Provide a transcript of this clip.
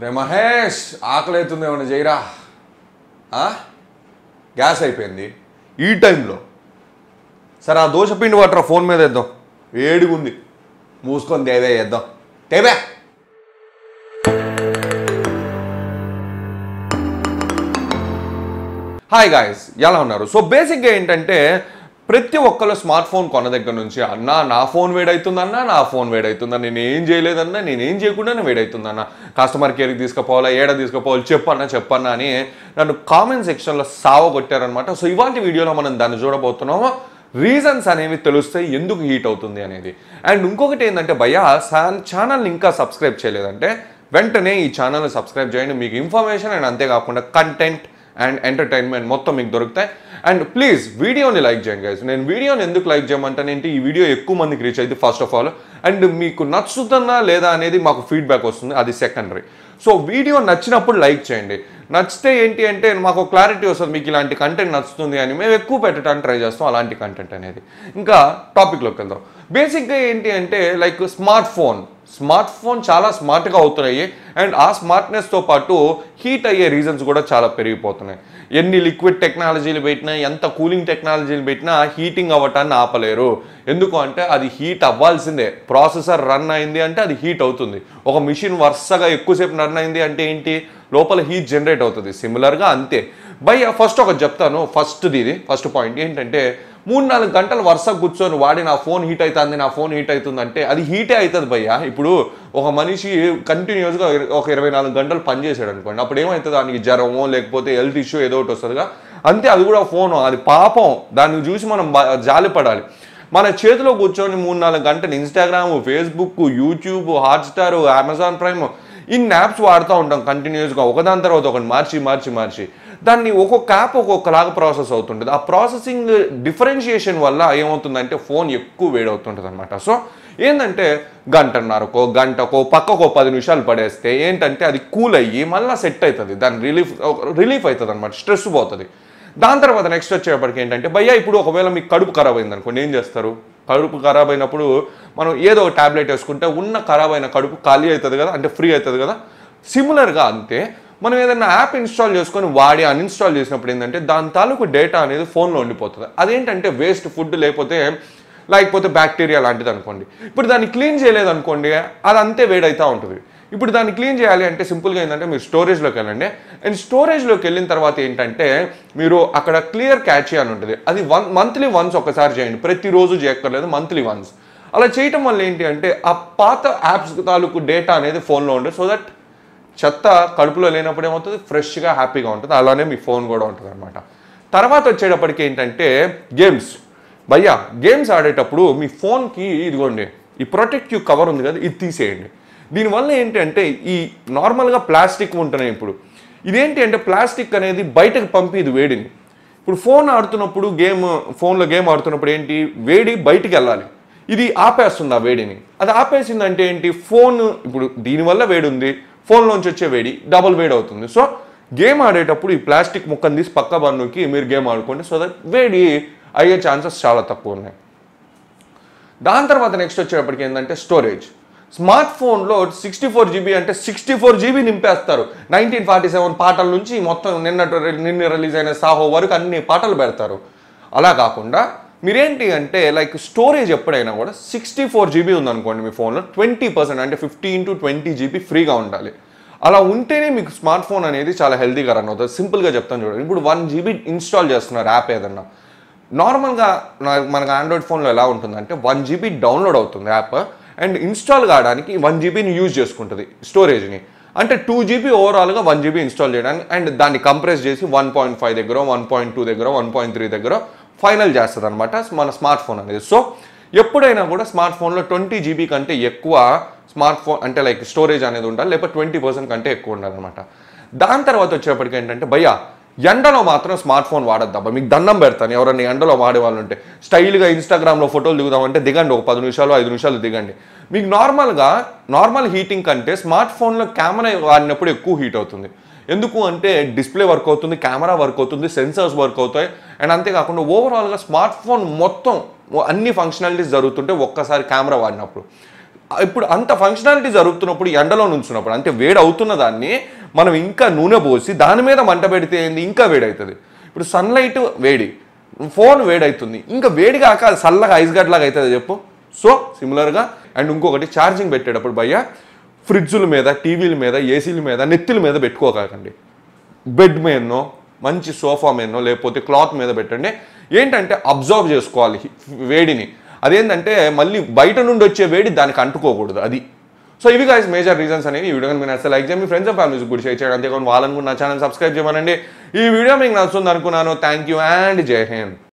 రే మహేష్ ఆకలి అవుతుంది ఏమైనా చేయరా గ్యాస్ అయిపోయింది ఈ టైంలో సరే ఆ దోశ పిండి వాటర్ ఫోన్ మీద వేద్దాం వేడిగుంది మూసుకొని దేవే వేద్దాం తేవే హాయ్ గాయస్ ఎలా ఉన్నారు సో బేసిక్గా ఏంటంటే ప్రతి ఒక్కరు స్మార్ట్ ఫోన్ కొన దగ్గర నుంచి అన్నా నా ఫోన్ వేడవుతుందన్నా నా ఫోన్ వేడవుతుందా నేను ఏం చేయలేదన్నా నేనేం చేయకుండానే వేడవుతుందన్నా కస్టమర్ కేర్కి తీసుకుపోవాలా ఏడ తీసుకుపోవాలి చెప్పన్నా చెప్పన్నా అని నన్ను కామెంట్ సెక్షన్లో సావ కొట్టారనమాట సో ఇవాంటి వీడియోలో మనం దాన్ని చూడబోతున్నాము రీజన్స్ అనేవి తెలుస్తే ఎందుకు హీట్ అవుతుంది అనేది అండ్ ఇంకొకటి ఏంటంటే భయ ఛానల్ని ఇంకా సబ్స్క్రైబ్ చేయలేదంటే వెంటనే ఈ ఛానల్ని సబ్స్క్రైబ్ చేయండి మీకు ఇన్ఫర్మేషన్ అండ్ అంతేకాకుండా కంటెంట్ అండ్ ఎంటర్టైన్మెంట్ మొత్తం మీకు దొరుకుతాయి అండ్ ప్లీజ్ వీడియోని లైక్ చేయండి గైస్ నేను వీడియోని ఎందుకు లైక్ ఏంటి ఈ వీడియో ఎక్కువ మందికి రీచ్ అయితే ఫస్ట్ ఆఫ్ ఆల్ అండ్ మీకు నచ్చుతుందా లేదా అనేది మాకు ఫీడ్బ్యాక్ వస్తుంది అది సెకండరీ సో వీడియో నచ్చినప్పుడు లైక్ చేయండి నచ్చితే ఏంటి అంటే మాకు క్లారిటీ వస్తుంది మీకు ఇలాంటి కంటెంట్ నచ్చుతుంది అని మేము ఎక్కువ పెట్టడానికి ట్రై చేస్తాం అలాంటి కంటెంట్ అనేది ఇంకా టాపిక్లోకి వెళ్దాం బేసిక్గా ఏంటి అంటే like smart phone smart phone చాలా స్మార్ట్గా అవుతున్నాయి అండ్ ఆ స్మార్ట్నెస్తో పాటు హీట్ అయ్యే రీజన్స్ కూడా చాలా పెరిగిపోతున్నాయి ఎన్ని లిక్విడ్ టెక్నాలజీలు పెట్టినా ఎంత కూలింగ్ టెక్నాలజీలు పెట్టినా హీటింగ్ అవ్వటాన్ని ఆపలేరు ఎందుకు అంటే అది హీట్ అవ్వాల్సిందే ప్రాసెసర్ రన్ అయింది అంటే అది హీట్ అవుతుంది ఒక మిషన్ వరుసగా ఎక్కువసేపు రన్ అయింది అంటే ఏంటి లోపల హీట్ జనరేట్ అవుతుంది సిమిలర్గా అంతే బై ఫస్ట్ ఒకటి చెప్తాను ఫస్ట్ది ఇది ఫస్ట్ పాయింట్ ఏంటంటే మూడు నాలుగు గంటలు వరుస కూర్చొని వాడి నా ఫోన్ హీట్ అవుతుంది నా ఫోన్ హీట్ అవుతుందంటే అది హీటే అవుతుంది భయ్యా ఇప్పుడు ఒక మనిషి కంటిన్యూస్గా ఒక ఇరవై నాలుగు గంటలు పనిచేసాడు అనుకోండి అప్పుడు ఏమవుతుంది దానికి జ్వరమో లేకపోతే హెల్త్ ఇష్యూ ఏదో ఒకటి వస్తుందిగా అంతే అది కూడా ఫోన్ అది పాపం దాన్ని చూసి మనం జాలిపడాలి మన చేతిలో కూర్చొని మూడు నాలుగు గంటలు Instagram Facebook YouTube Hotstar Amazon Prime in apps వాడుతూ ఉంటాం కంటిన్యూస్గా ఒకదాని తర్వాత ఒకటి మార్చి మార్చి మార్చి దాన్ని ఒక్కొక్క యాప్ ఒక్కొక్కలాగా ప్రాసెస్ అవుతుంటుంది ఆ ప్రాసెసింగ్ డిఫరెన్షియేషన్ వల్ల ఏమవుతుందంటే ఫోన్ ఎక్కువ వేడవుతుంటుంది అనమాట సో ఏంటంటే గంటన్నరకో గంటకో పక్కకో పది నిమిషాలు పడేస్తే ఏంటంటే అది కూల్ అయ్యి మళ్ళీ సెట్ అవుతుంది దాని రిలీఫ్ రిలీఫ్ అవుతుంది అనమాట స్ట్రెస్ పోతుంది దాని తర్వాత నెక్స్ట్ వచ్చేప్పటికి ఏంటంటే భయ్యా ఇప్పుడు ఒకవేళ మీకు కడుపు ఖరాబ్ అయింది అనుకోండి ఏం చేస్తారు కడుపు ఖరాబ్ అయినప్పుడు మనం ఏదో ఒక ట్యాబ్లెట్ వేసుకుంటే ఉన్న ఖరాబ్ అయిన కడుపు ఖాళీ అవుతుంది కదా అంటే ఫ్రీ అవుతుంది కదా సిమిలర్గా అంతే మనం ఏదైనా యాప్ ఇన్స్టాల్ చేసుకొని వాడి అన్ఇన్స్టాల్ చేసినప్పుడు ఏంటంటే దాని తాలూకు డేటా అనేది ఫోన్లో ఉండిపోతుంది అదేంటంటే వేస్ట్ ఫుడ్ లేకపోతే లేకపోతే బ్యాక్టీరియా లాంటిది అనుకోండి ఇప్పుడు దాన్ని క్లీన్ చేయలేదు అనుకోండి అది అంతే వేడైతా ఉంటుంది ఇప్పుడు దాన్ని క్లీన్ చేయాలి అంటే సింపుల్గా ఏంటంటే మీరు స్టోరేజ్లోకి వెళ్ళండి అండ్ స్టోరేజ్లోకి వెళ్ళిన తర్వాత ఏంటంటే మీరు అక్కడ క్లియర్ క్యాచ్ అని ఉంటుంది అది వన్ మంత్లీ వన్స్ ఒకసారి చేయండి ప్రతిరోజు చేయక్కర్లేదు మంత్లీ వన్స్ అలా చేయటం వల్ల ఏంటి అంటే ఆ పాత యాప్స్ తాలూకు డేటా అనేది ఫోన్లో ఉండదు సో దట్ చెత్త కడుపులో లేనప్పుడు ఏమవుతుంది ఫ్రెష్గా హ్యాపీగా ఉంటుంది అలానే మీ ఫోన్ కూడా ఉంటుంది అనమాట తర్వాత వచ్చేటప్పటికి ఏంటంటే గేమ్స్ భయ్యా గేమ్స్ ఆడేటప్పుడు మీ ఫోన్కి ఇదిగోండి ఈ ప్రొటెక్టివ్ కవర్ ఉంది కదా ఇది తీసేయండి దీనివల్ల ఏంటంటే ఈ నార్మల్గా ప్లాస్టిక్ ఉంటున్నాయి ఇప్పుడు ఇదేంటి అంటే ప్లాస్టిక్ అనేది బయటకు పంపి ఇది వేడిని ఇప్పుడు ఫోన్ ఆడుతున్నప్పుడు గేమ్ ఫోన్లో గేమ్ ఆడుతున్నప్పుడు ఏంటి వేడి బయటికి వెళ్ళాలి ఇది ఆపేస్తుంది ఆ వేడిని అది ఆపేసిందంటే ఏంటి ఫోన్ ఇప్పుడు దీనివల్ల వేడి ఉంది ఫోన్లోంచి వచ్చే వేడి డబుల్ వేడి అవుతుంది సో గేమ్ ఆడేటప్పుడు ఈ ప్లాస్టిక్ ముక్కను తీసి పక్క బన్నుకి మీరు గేమ్ ఆడుకోండి సో దట్ వేడి అయ్యే ఛాన్సెస్ చాలా తక్కువ ఉన్నాయి దాని తర్వాత నెక్స్ట్ వచ్చేటప్పటికి ఏంటంటే స్టోరేజ్ స్మార్ట్ ఫోన్లో సిక్స్టీ ఫోర్ జీబీ అంటే సిక్స్టీ ఫోర్ జీబీ నింపేస్తారు నైన్టీన్ ఫార్టీ సెవెన్ పాటల నుంచి మొత్తం నిన్న రిలీజ్ అయిన సాహో వరకు అన్ని పాటలు పెడతారు అలా కాకుండా మీరేంటి అంటే లైక్ స్టోరేజ్ ఎప్పుడైనా కూడా సిక్స్టీ ఫోర్ జీబీ ఉందనుకోండి మీ ఫోన్లో ట్వంటీ పర్సెంట్ అంటే ఫిఫ్టీన్ టు ట్వంటీ జీబీ ఫ్రీగా ఉండాలి అలా ఉంటేనే మీకు స్మార్ట్ ఫోన్ అనేది చాలా హెల్దీగా రన్ అవుతుంది సింపుల్గా చెప్తాను చూడండి ఇప్పుడు వన్ జీబీ ఇన్స్టాల్ చేస్తున్నారు యాప్ ఏదన్నా నార్మల్గా మనకు ఆండ్రాయిడ్ ఫోన్లో ఎలా ఉంటుందంటే వన్ జీబీ డౌన్లోడ్ అవుతుంది యాప్ అండ్ ఇన్స్టాల్ కావడానికి వన్ జీబీని యూజ్ చేసుకుంటుంది స్టోరేజ్ని అంటే టూ జీబీ ఓవరాల్గా వన్ జీబీ ఇన్స్టాల్ చేయడానికి అండ్ దాన్ని కంప్రెస్ చేసి వన్ పాయింట్ ఫైవ్ దగ్గర వన్ పాయింట్ టూ దగ్గర వన్ పాయింట్ త్రీ దగ్గర ఫైనల్ చేస్తుంది అనమాట మన స్మార్ట్ ఫోన్ అనేది సో ఎప్పుడైనా కూడా స్మార్ట్ ఫోన్లో ట్వంటీ జీబీ కంటే ఎక్కువ స్మార్ట్ ఫోన్ అంటే లైక్ స్టోరేజ్ అనేది ఉండాలి లేకపోతే ట్వంటీ పర్సెంట్ కంటే ఎక్కువ ఉండాలన్నమాట దాని తర్వాత వచ్చేప్పటికేంటంటే ఏంటంటే భయ్యా ఎండలో మాత్రం స్మార్ట్ ఫోన్ వాడద్దబ్బా మీకు దండం పెడతాను ఎవరైనా ఎండలో వాడే వాళ్ళు ఉంటే స్టైల్గా ఇన్స్టాగ్రామ్లో ఫోటోలు దిగుదామంటే దిగండి ఒక పది నిమిషాలు ఐదు నిమిషాలు దిగండి మీకు నార్మల్గా నార్మల్ హీటింగ్ కంటే స్మార్ట్ ఫోన్లో కెమెరా వాడినప్పుడు ఎక్కువ హీట్ అవుతుంది ఎందుకు అంటే డిస్ప్లే వర్క్ అవుతుంది కెమెరా వర్క్ అవుతుంది సెన్సర్స్ వర్క్ అవుతాయి అండ్ అంతేకాకుండా ఓవరాల్గా స్మార్ట్ ఫోన్ మొత్తం అన్ని ఫంక్షనాలిటీస్ జరుగుతుంటే ఒక్కసారి కెమెరా వాడినప్పుడు ఇప్పుడు అంత ఫంక్షనాలిటీ జరుగుతున్నప్పుడు ఎండలో నుంచున్నప్పుడు అంటే వేడి అవుతున్న దాన్ని మనం ఇంకా నూనె పోసి దాని మీద మంట పెడితే ఏంది ఇంకా వేడవుతుంది ఇప్పుడు సన్లైట్ వేడి ఫోన్ వేడవుతుంది ఇంకా వేడి కాక చల్లగా ఐస్ గడ్లాగా అవుతుంది చెప్పు సో సిమిలర్గా అండ్ ఇంకొకటి ఛార్జింగ్ పెట్టేటప్పుడు భయ్య ఫ్రిడ్జుల మీద టీవీల మీద ఏసీల మీద నెత్తిల మీద పెట్టుకోకండి బెడ్ మీదనో మంచి సోఫా మీదనో లేకపోతే క్లాత్ మీద పెట్టండి ఏంటంటే అబ్జర్వ్ చేసుకోవాలి వేడిని అదేంటంటే మళ్ళీ బయట నుండి వచ్చే వేడి దానికి అంటుకోకూడదు అది సో ఇవి గాయస్ మేజర్ రీజన్స్ అనేవి ఈ వీడియో కానీ నచ్చితే లైక్ చేయండి మీ ఫ్రెండ్స్ అండ్ ఫ్యామిలీస్ కూడా షేర్ చేయండి అంతేకాకుండా వాళ్ళని ఛానల్ సబ్స్క్రైబ్ చేయమనండి ఈ వీడియో మీకు నచ్చుంది అనుకున్నాను థ్యాంక్ యూ అండ్ జై హింద్